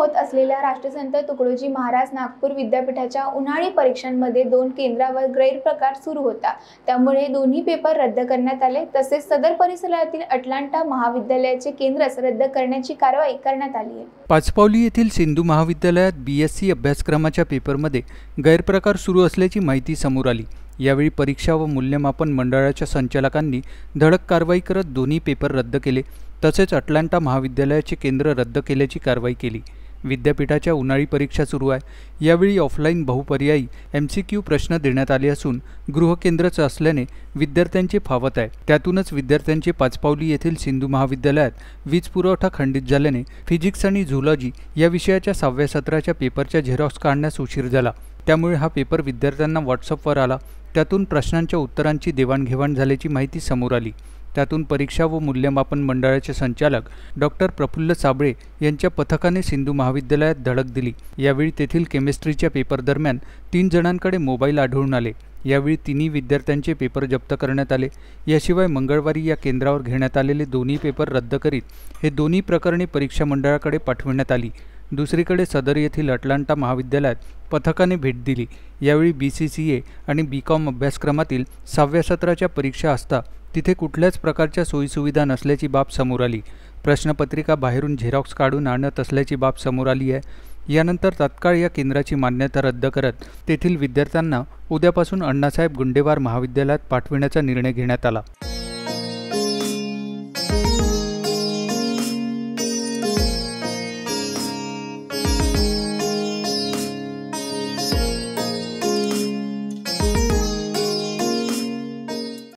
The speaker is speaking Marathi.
होत असलेल्या राष्ट्रसंत तुकडोजी महाराज नागपूर विद्यापीठाच्या उन्हाळी परीक्षांमध्ये दोन केंद्रावर गैरप्रकार सुरू होता त्यामुळे दोन्ही पेपर रद्द करण्यात आले तसेच सदर परिसरातील अटलांटा महाविद्यालयाचे केंद्र रद्द करण्याची कारवाई करण्यात आली आहे पाचपावली येथील सिंधू महाविद्यालयात बी एस सी अभ्यासक्रमाच्या पेपरमध्ये गैरप्रकार सुरू असल्याची माहिती समोर आली यावेळी परीक्षा व मूल्यमापन मंडळाच्या संचालकांनी धडक कारवाई करत दोन्ही पेपर रद्द केले तसेच अटलांटा महाविद्यालयाचे केंद्र रद्द केल्याची कारवाई केली विद्यापीठाच्या उन्हाळी परीक्षा सुरू आहे यावेळी ऑफलाईन बहुपर्यायी एम सी क्यू प्रश्न देण्यात आले असून गृहकेंद्रच असल्याने विद्यार्थ्यांचे फावत आहे त्यातूनच विद्यार्थ्यांचे पाचपावली येथील सिंधू महाविद्यालयात वीज पुरवठा खंडित झाल्याने फिजिक्स आणि झुलॉजी या विषयाच्या सहाव्या सत्राच्या पेपरच्या झेरॉक्स काढण्यास उशीर झाला त्यामुळे हा पेपर विद्यार्थ्यांना व्हॉट्सअपवर आला त्यातून प्रश्नांच्या उत्तरांची देवाणघेवाण झाल्याची माहिती समोर आली त्यातून परीक्षा व मूल्यमापन मंडळाचे संचालक डॉक्टर प्रफुल्ल साबळे यांच्या पथकाने सिंधू महाविद्यालयात धडक दिली यावेळी तेथील केमिस्ट्रीच्या पेपर दरम्यान तीन जणांकडे मोबाईल आढळून आले यावेळी तिन्ही विद्यार्थ्यांचे पेपर जप्त करण्यात आले याशिवाय मंगळवारी या केंद्रावर घेण्यात आलेले दोन्ही पेपर रद्द करीत हे दोन्ही प्रकरणे परीक्षा मंडळाकडे पाठविण्यात आली दुसरीकडे सदर येथील अटलांटा महाविद्यालयात पथकाने भेट दिली यावेळी बी सी सी ए आणि बी कॉम अभ्यासक्रमातील सहाव्या सत्राच्या परीक्षा असता तिथे कुठल्याच प्रकारच्या सोयीसुविधा नसल्याची बाब समोर आली प्रश्नपत्रिका बाहेरून झेरॉक्स काढून आणत असल्याची बाब समोर आली आहे यानंतर तत्काळ या केंद्राची मान्यता रद्द करत तेथील विद्यार्थ्यांना उद्यापासून अण्णासाहेब गुंडेवार महाविद्यालयात पाठविण्याचा निर्णय घेण्यात आला